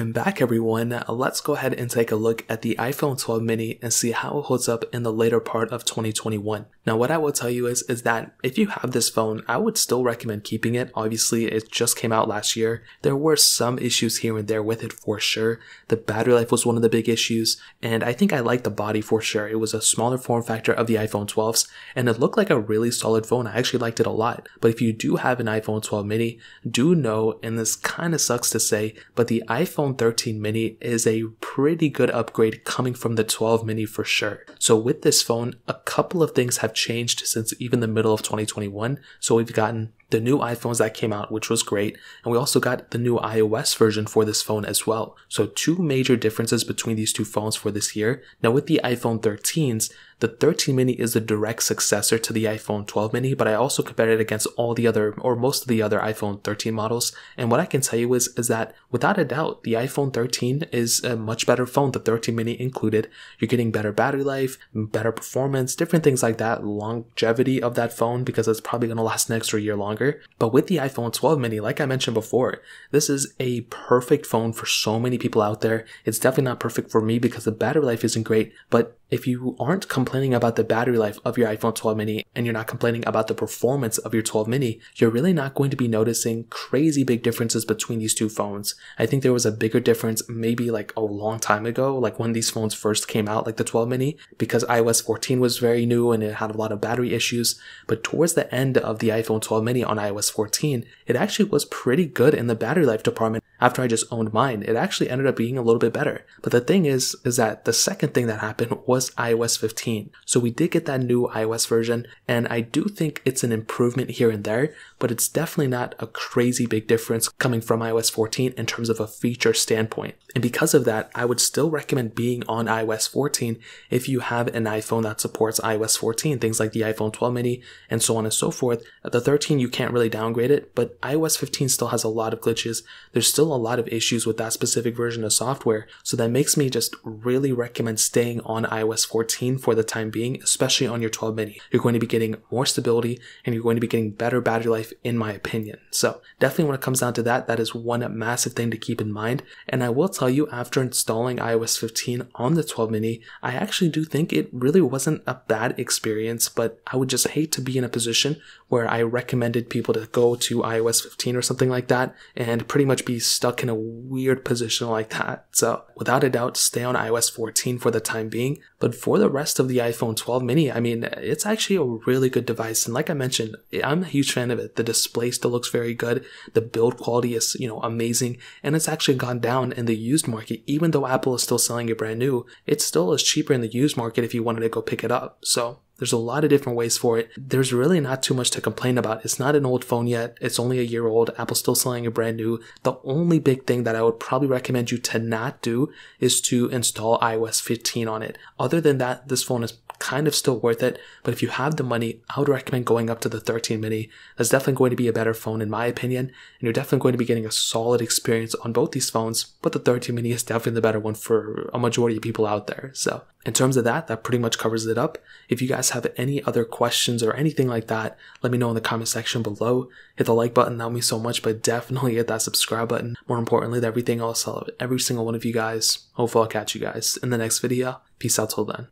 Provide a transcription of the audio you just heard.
Welcome back everyone. Uh, let's go ahead and take a look at the iPhone 12 mini and see how it holds up in the later part of 2021. Now what I will tell you is, is that if you have this phone, I would still recommend keeping it. Obviously it just came out last year. There were some issues here and there with it for sure. The battery life was one of the big issues and I think I like the body for sure. It was a smaller form factor of the iPhone 12s and it looked like a really solid phone. I actually liked it a lot. But if you do have an iPhone 12 mini, do know, and this kind of sucks to say, but the iPhone iPhone 13 mini is a pretty good upgrade coming from the 12 mini for sure. So with this phone, a couple of things have changed since even the middle of 2021. So we've gotten the new iPhones that came out, which was great. And we also got the new iOS version for this phone as well. So two major differences between these two phones for this year. Now with the iPhone 13s, the 13 mini is the direct successor to the iPhone 12 mini, but I also compared it against all the other or most of the other iPhone 13 models. And what I can tell you is, is that without a doubt, the iPhone 13 is a much better phone, the 13 mini included. You're getting better battery life, better performance, different things like that, longevity of that phone, because it's probably going to last an extra year longer longer. But with the iPhone 12 mini, like I mentioned before, this is a perfect phone for so many people out there. It's definitely not perfect for me because the battery life isn't great, but if you aren't complaining about the battery life of your iPhone 12 mini and you're not complaining about the performance of your 12 mini, you're really not going to be noticing crazy big differences between these two phones. I think there was a bigger difference maybe like a long time ago, like when these phones first came out, like the 12 mini, because iOS 14 was very new and it had a lot of battery issues. But towards the end of the iPhone 12 mini on iOS 14, it actually was pretty good in the battery life department after I just owned mine. It actually ended up being a little bit better. But the thing is, is that the second thing that happened was was iOS 15. So we did get that new iOS version, and I do think it's an improvement here and there, but it's definitely not a crazy big difference coming from iOS 14 in terms of a feature standpoint. And because of that, I would still recommend being on iOS 14 if you have an iPhone that supports iOS 14, things like the iPhone 12 mini and so on and so forth. At the 13, you can't really downgrade it, but iOS 15 still has a lot of glitches. There's still a lot of issues with that specific version of software, so that makes me just really recommend staying on iOS iOS 14 for the time being, especially on your 12 mini. You're going to be getting more stability and you're going to be getting better battery life in my opinion. So definitely when it comes down to that, that is one massive thing to keep in mind. And I will tell you after installing iOS 15 on the 12 mini, I actually do think it really wasn't a bad experience, but I would just hate to be in a position where I recommended people to go to iOS 15 or something like that and pretty much be stuck in a weird position like that. So without a doubt, stay on iOS 14 for the time being. But for the rest of the iPhone 12 mini, I mean, it's actually a really good device. And like I mentioned, I'm a huge fan of it. The display still looks very good. The build quality is, you know, amazing. And it's actually gone down in the used market. Even though Apple is still selling it brand new, it still is cheaper in the used market if you wanted to go pick it up. So there's a lot of different ways for it. There's really not too much to complain about. It's not an old phone yet. It's only a year old. Apple's still selling it brand new. The only big thing that I would probably recommend you to not do is to install iOS 15 on it. Other than that, this phone is kind of still worth it. But if you have the money, I would recommend going up to the 13 mini. That's definitely going to be a better phone in my opinion. And you're definitely going to be getting a solid experience on both these phones, but the 13 mini is definitely the better one for a majority of people out there. So in terms of that, that pretty much covers it up. If you guys have any other questions or anything like that, let me know in the comment section below. Hit the like button, that would mean so much, but definitely hit that subscribe button. More importantly everything else, I love every single one of you guys. Hopefully I'll catch you guys in the next video. Peace out till then.